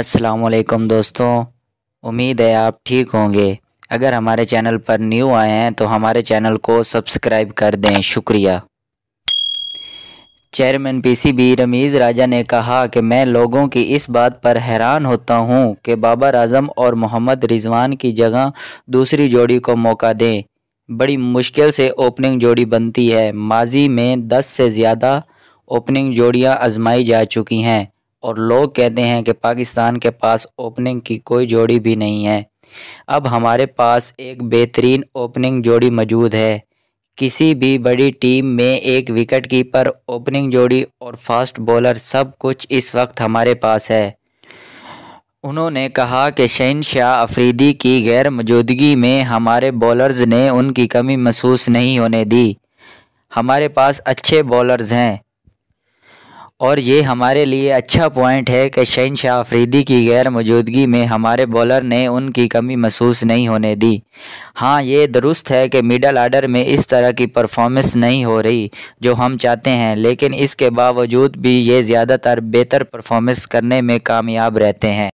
अस्सलाम दोस्तों उम्मीद है आप ठीक होंगे अगर हमारे चैनल पर न्यू आए हैं तो हमारे चैनल को सब्सक्राइब कर दें शुक्रिया चेयरमैन पीसीबी रमीज़ राजा ने कहा कि मैं लोगों की इस बात पर हैरान होता हूं कि बाबर आजम और मोहम्मद रिजवान की जगह दूसरी जोड़ी को मौका दें बड़ी मुश्किल से ओपनिंग जोड़ी बनती है माजी में दस से ज़्यादा ओपनिंग जोड़ियाँ आजमाई जा चुकी हैं और लोग कहते हैं कि पाकिस्तान के पास ओपनिंग की कोई जोड़ी भी नहीं है अब हमारे पास एक बेहतरीन ओपनिंग जोड़ी मौजूद है किसी भी बड़ी टीम में एक विकेट कीपर ओपनिंग जोड़ी और फास्ट बॉलर सब कुछ इस वक्त हमारे पास है उन्होंने कहा कि शहन शाह अफरीदी की गैर मौजूदगी में हमारे बॉलर्स ने उनकी कमी महसूस नहीं होने दी हमारे पास अच्छे बॉलर्स हैं और ये हमारे लिए अच्छा पॉइंट है कि शहनशाह अफरीदी की गैर मौजूदगी में हमारे बॉलर ने उनकी कमी महसूस नहीं होने दी हाँ ये दुरुस्त है कि मिडल आर्डर में इस तरह की परफॉर्मेंस नहीं हो रही जो हम चाहते हैं लेकिन इसके बावजूद भी ये ज़्यादातर बेहतर परफॉर्मेंस करने में कामयाब रहते हैं